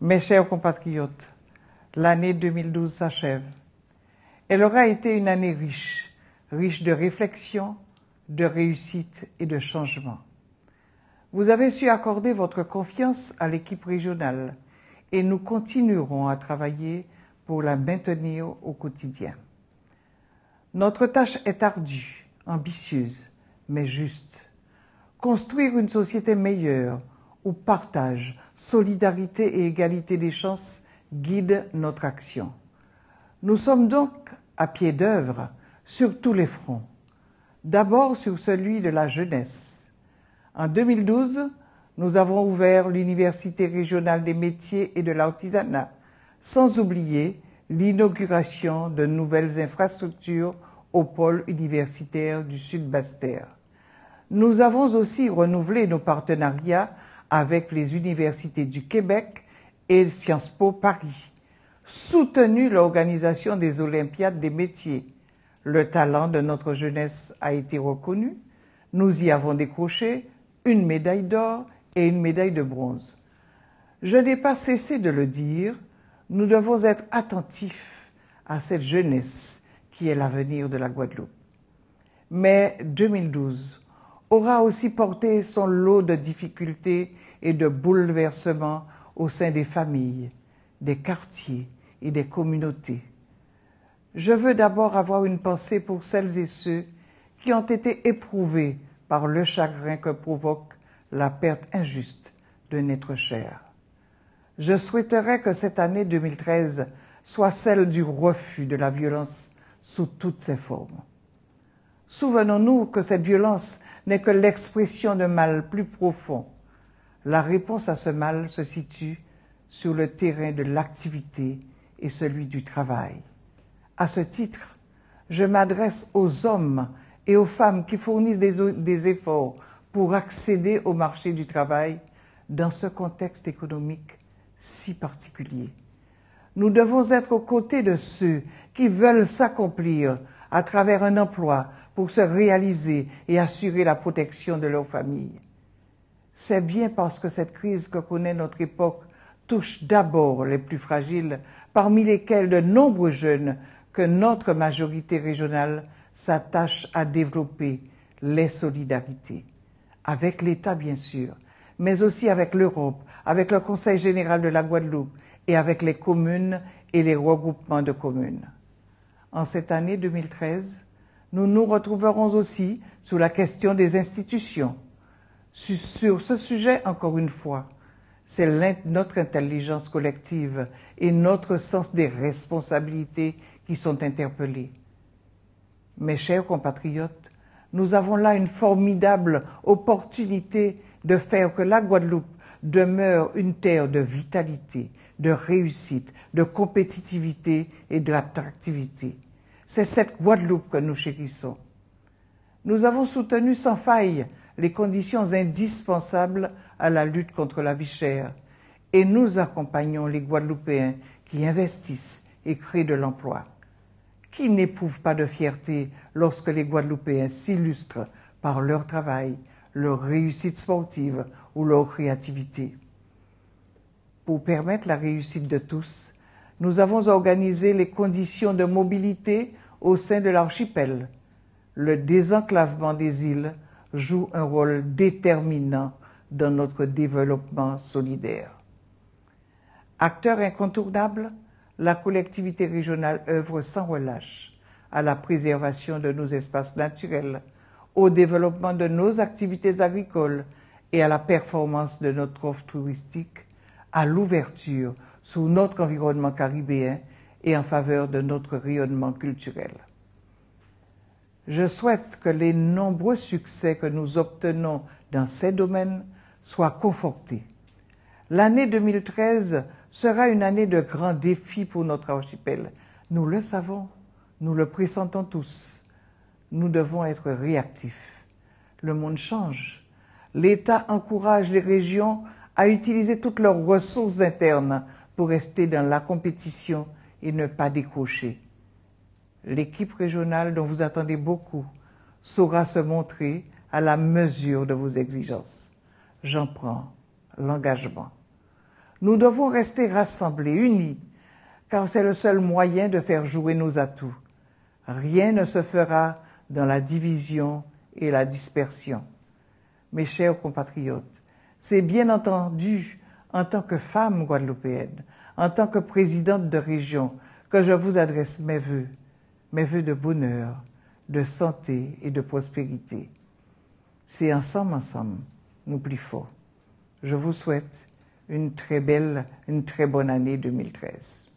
Mes chers compatriotes, l'année 2012 s'achève. Elle aura été une année riche, riche de réflexions, de réussites et de changements. Vous avez su accorder votre confiance à l'équipe régionale et nous continuerons à travailler pour la maintenir au quotidien. Notre tâche est ardue, ambitieuse, mais juste. Construire une société meilleure où partage, solidarité et égalité des chances guident notre action. Nous sommes donc à pied d'œuvre sur tous les fronts. D'abord sur celui de la jeunesse. En 2012, nous avons ouvert l'Université régionale des métiers et de l'artisanat, sans oublier l'inauguration de nouvelles infrastructures au pôle universitaire du Sud-Bastère. Nous avons aussi renouvelé nos partenariats avec les universités du Québec et Sciences Po Paris, soutenu l'organisation des Olympiades des métiers. Le talent de notre jeunesse a été reconnu. Nous y avons décroché une médaille d'or et une médaille de bronze. Je n'ai pas cessé de le dire, nous devons être attentifs à cette jeunesse qui est l'avenir de la Guadeloupe. Mais 2012 aura aussi porté son lot de difficultés et de bouleversements au sein des familles, des quartiers et des communautés. Je veux d'abord avoir une pensée pour celles et ceux qui ont été éprouvés par le chagrin que provoque la perte injuste d'un être cher. Je souhaiterais que cette année 2013 soit celle du refus de la violence sous toutes ses formes. Souvenons-nous que cette violence n'est que l'expression d'un mal plus profond. La réponse à ce mal se situe sur le terrain de l'activité et celui du travail. À ce titre, je m'adresse aux hommes et aux femmes qui fournissent des, efforts pour accéder au marché du travail dans ce contexte économique si particulier. Nous devons être aux côtés de ceux qui veulent s'accomplir à travers un emploi pour se réaliser et assurer la protection de leurs familles. C'est bien parce que cette crise que connaît notre époque touche d'abord les plus fragiles, parmi lesquels de nombreux jeunes, que notre majorité régionale s'attache à développer les solidarités, avec l'État bien sûr, mais aussi avec l'Europe, avec le Conseil général de la Guadeloupe et avec les communes et les regroupements de communes en cette année 2013, nous nous retrouverons aussi sur la question des institutions. Sur ce sujet, encore une fois, c'est notre intelligence collective et notre sens des responsabilités qui sont interpellés. Mes chers compatriotes, nous avons là une formidable opportunité de faire que la Guadeloupe demeure une terre de vitalité, de réussite, de compétitivité et d'attractivité. C'est cette Guadeloupe que nous chérissons. Nous avons soutenu sans faille les conditions indispensables à la lutte contre la vie chère et nous accompagnons les Guadeloupéens qui investissent et créent de l'emploi. Qui n'éprouve pas de fierté lorsque les Guadeloupéens s'illustrent par leur travail, leur réussite sportive ou leur créativité pour permettre la réussite de tous, nous avons organisé les conditions de mobilité au sein de l'archipel. Le désenclavement des îles joue un rôle déterminant dans notre développement solidaire. Acteur incontournable, la collectivité régionale œuvre sans relâche à la préservation de nos espaces naturels, au développement de nos activités agricoles et à la performance de notre offre touristique à l'ouverture sous notre environnement caribéen et en faveur de notre rayonnement culturel. Je souhaite que les nombreux succès que nous obtenons dans ces domaines soient confortés. L'année 2013 sera une année de grands défis pour notre archipel. Nous le savons, nous le pressentons tous. Nous devons être réactifs. Le monde change. L'État encourage les régions à utiliser toutes leurs ressources internes pour rester dans la compétition et ne pas décrocher. L'équipe régionale dont vous attendez beaucoup saura se montrer à la mesure de vos exigences. J'en prends l'engagement. Nous devons rester rassemblés, unis, car c'est le seul moyen de faire jouer nos atouts. Rien ne se fera dans la division et la dispersion. Mes chers compatriotes, c'est bien entendu en tant que femme guadeloupéenne, en tant que présidente de région, que je vous adresse mes voeux, mes voeux de bonheur, de santé et de prospérité. C'est ensemble, ensemble, nous plus Je vous souhaite une très belle, une très bonne année 2013.